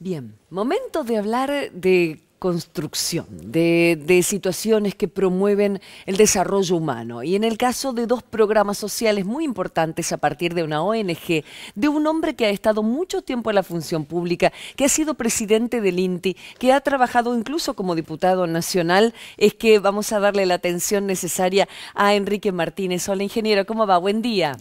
Bien, momento de hablar de construcción, de, situaciones que promueven el desarrollo humano. Y en el caso de dos programas sociales muy importantes a partir de una ONG, de un hombre que ha estado mucho tiempo en la función pública, que ha sido presidente del INTI, que ha trabajado incluso como diputado nacional, es que vamos a darle la atención necesaria a Enrique Martínez. Hola, ingeniero, ¿cómo va? Buen día.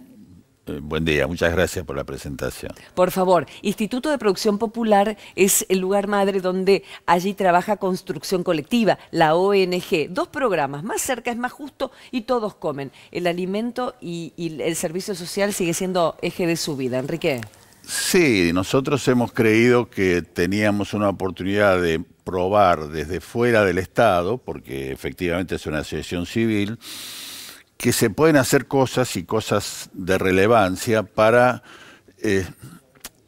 Eh, buen día, muchas gracias por la presentación. Por favor, Instituto de Producción Popular es el lugar madre donde allí trabaja Construcción Colectiva, la ONG. Dos programas, más cerca es más justo y todos comen. El alimento y, y el servicio social sigue siendo eje de su vida. Enrique. Sí, nosotros hemos creído que teníamos una oportunidad de probar desde fuera del Estado, porque efectivamente es una asociación civil, que se pueden hacer cosas y cosas de relevancia para eh,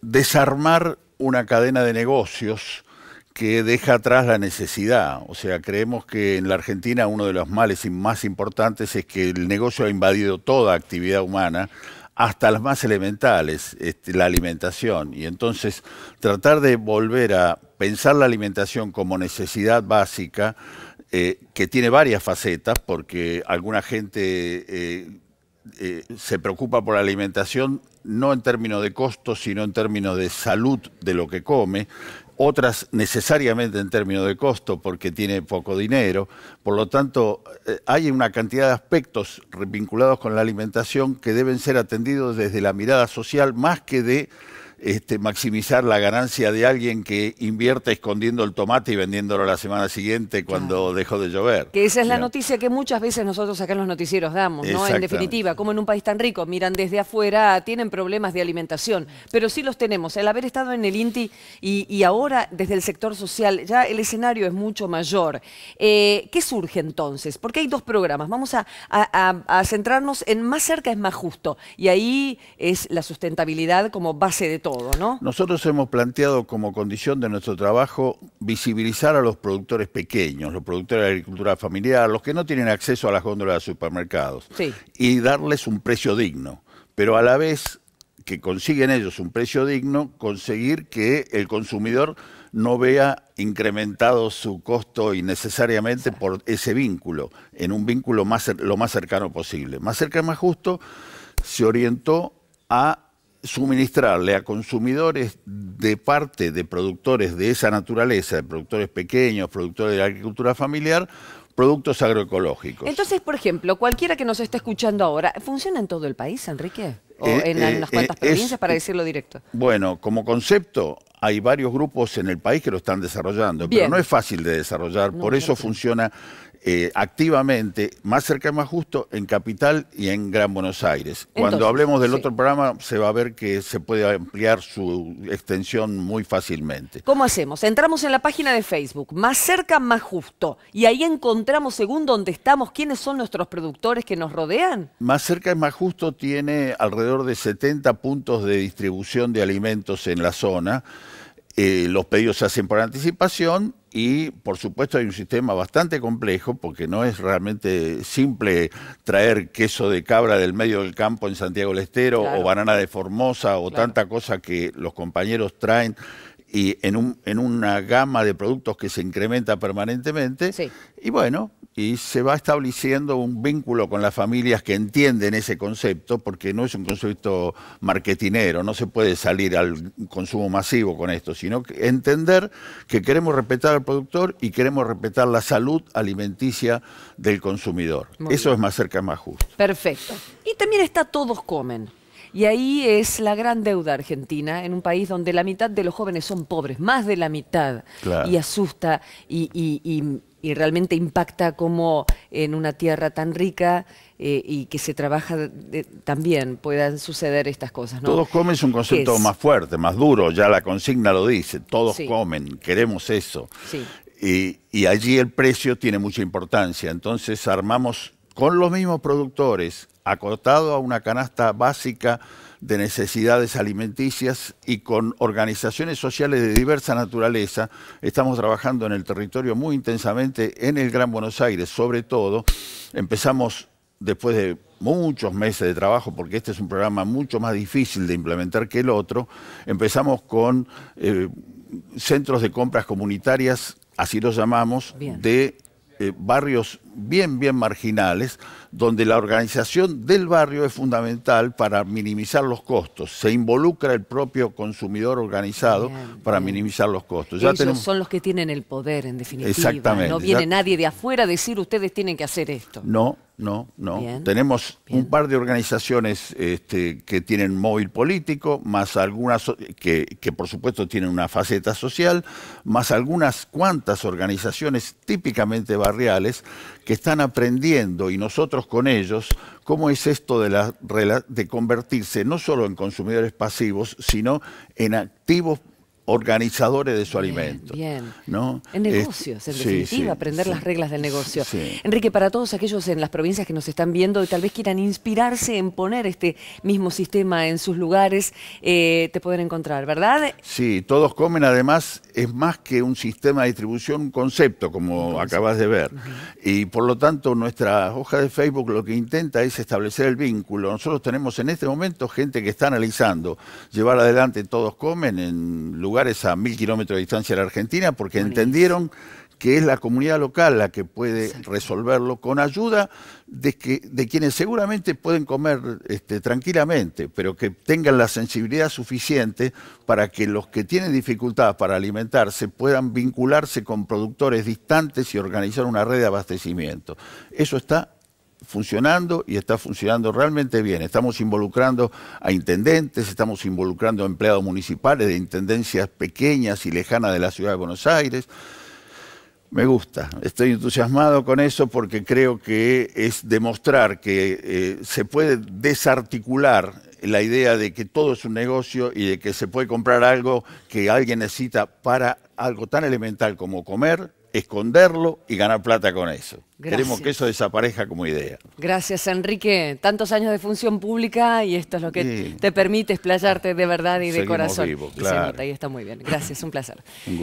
desarmar una cadena de negocios que deja atrás la necesidad. O sea, creemos que en la Argentina uno de los males más importantes es que el negocio ha invadido toda actividad humana, hasta las más elementales, este, la alimentación. Y entonces tratar de volver a pensar la alimentación como necesidad básica eh, que tiene varias facetas, porque alguna gente eh, eh, se preocupa por la alimentación no en términos de costo sino en términos de salud de lo que come, otras necesariamente en términos de costo porque tiene poco dinero. Por lo tanto, hay una cantidad de aspectos vinculados con la alimentación que deben ser atendidos desde la mirada social más que de este, maximizar la ganancia de alguien que invierte escondiendo el tomate y vendiéndolo la semana siguiente cuando dejó de llover. Que esa es la noticia que muchas veces nosotros acá en los noticieros damos, ¿no? En definitiva, como en un país tan rico, miran desde afuera, tienen problemas de alimentación, pero sí los tenemos. El haber estado en el INTI y, ahora desde el sector social, ya el escenario es mucho mayor. Eh, ¿Qué surge entonces? Porque hay dos programas. Vamos a, a centrarnos en más cerca es más justo. Y ahí es la sustentabilidad como base de todo nosotros hemos planteado como condición de nuestro trabajo visibilizar a los productores pequeños, los productores de agricultura familiar, los que no tienen acceso a las góndolas de supermercados, y darles un precio digno, pero a la vez que consiguen ellos un precio digno, conseguir que el consumidor no vea incrementado su costo innecesariamente por ese vínculo, en un vínculo más, lo más cercano posible. Más cerca, y más justo, se orientó a suministrarle a consumidores de parte de productores de esa naturaleza, de productores pequeños, productores de agricultura familiar, productos agroecológicos. Entonces, por ejemplo, cualquiera que nos esté escuchando ahora, ¿funciona en todo el país, Enrique? ¿O eh, en eh, las cuantas eh, provincias, para decirlo directo? Bueno, como concepto, hay varios grupos en el país que lo están desarrollando, pero no es fácil de desarrollar, por eso funciona eh, activamente, más cerca y más justo, en Capital y en Gran Buenos Aires. Cuando hablemos del otro programa, se va a ver que se puede ampliar su extensión muy fácilmente. ¿Cómo hacemos? Entramos en la página de Facebook, Más cerca, más justo, y ahí encontramos, según donde estamos, quiénes son nuestros productores que nos rodean. Más cerca es más justo tiene alrededor de 70 puntos de distribución de alimentos en la zona. Eh, los pedidos se hacen por anticipación y, por supuesto, hay un sistema bastante complejo porque no es realmente simple traer queso de cabra del medio del campo en Santiago del Estero o banana de Formosa o tanta cosa que los compañeros traen y en, un, una gama de productos que se incrementa permanentemente. Y bueno, y se va estableciendo un vínculo con las familias que entienden ese concepto, porque no es un concepto marketinero, no se puede salir al consumo masivo con esto, sino entender que queremos respetar al productor y queremos respetar la salud alimenticia del consumidor. Eso es más cerca, más justo. Perfecto. Y también está Todos Comen. Y ahí es la gran deuda argentina, en un país donde la mitad de los jóvenes son pobres, más de la mitad, y asusta y, realmente impacta como en una tierra tan rica eh, y que se trabaja también puedan suceder estas cosas. Todos comen es un concepto más fuerte, más duro, ya la consigna lo dice, todos comen, queremos eso. Y, y allí el precio tiene mucha importancia, entonces armamos con los mismos productores, acotado a una canasta básica de necesidades alimenticias y con organizaciones sociales de diversa naturaleza. Estamos trabajando en el territorio muy intensamente, en el Gran Buenos Aires sobre todo. Empezamos después de muchos meses de trabajo, porque este es un programa mucho más difícil de implementar que el otro, empezamos con eh, centros de compras comunitarias, así los llamamos, de eh, barrios bien, bien marginales, donde la organización del barrio es fundamental para minimizar los costos. Se involucra el propio consumidor organizado para minimizar los costos. Ya son los que tienen el poder, en definitiva. Exactamente. No viene nadie de afuera a decir ustedes tienen que hacer esto. No, no, no. Tenemos un par de organizaciones este, que tienen móvil político, más algunas que, por supuesto tienen una faceta social, más algunas cuantas organizaciones típicamente barriales que están aprendiendo y nosotros con ellos cómo es esto de, la, de convertirse no solo en consumidores pasivos, sino en activos organizadores de su alimento. ¿no? En negocios, en definitiva, aprender las reglas del negocio. Enrique, para todos aquellos en las provincias que nos están viendo y tal vez quieran inspirarse en poner este mismo sistema en sus lugares, eh, te pueden encontrar, ¿verdad? Sí, todos comen, además, es más que un sistema de distribución, un concepto, como acabas de ver. Y por lo tanto, nuestra hoja de Facebook lo que intenta es establecer el vínculo. Nosotros tenemos en este momento gente que está analizando llevar adelante todos comen en lugares esa a mil kilómetros de distancia de la Argentina, porque entendieron que es la comunidad local la que puede resolverlo con ayuda de, que, de quienes seguramente pueden comer este, tranquilamente, pero que tengan la sensibilidad suficiente para que los que tienen dificultades para alimentarse puedan vincularse con productores distantes y organizar una red de abastecimiento. Eso está funcionando y está funcionando realmente bien. Estamos involucrando a intendentes, estamos involucrando a empleados municipales de intendencias pequeñas y lejanas de la ciudad de Buenos Aires. Me gusta, estoy entusiasmado con eso porque creo que es demostrar que eh, se puede desarticular la idea de que todo es un negocio y de que se puede comprar algo que alguien necesita para algo tan elemental como comer, esconderlo y ganar plata con eso. Queremos que eso desaparezca como idea. Gracias, Enrique. Tantos años de función pública y esto es lo que te permite explayarte de verdad y de corazón. Vivos, claro. y se nota y está muy bien. Gracias, un placer.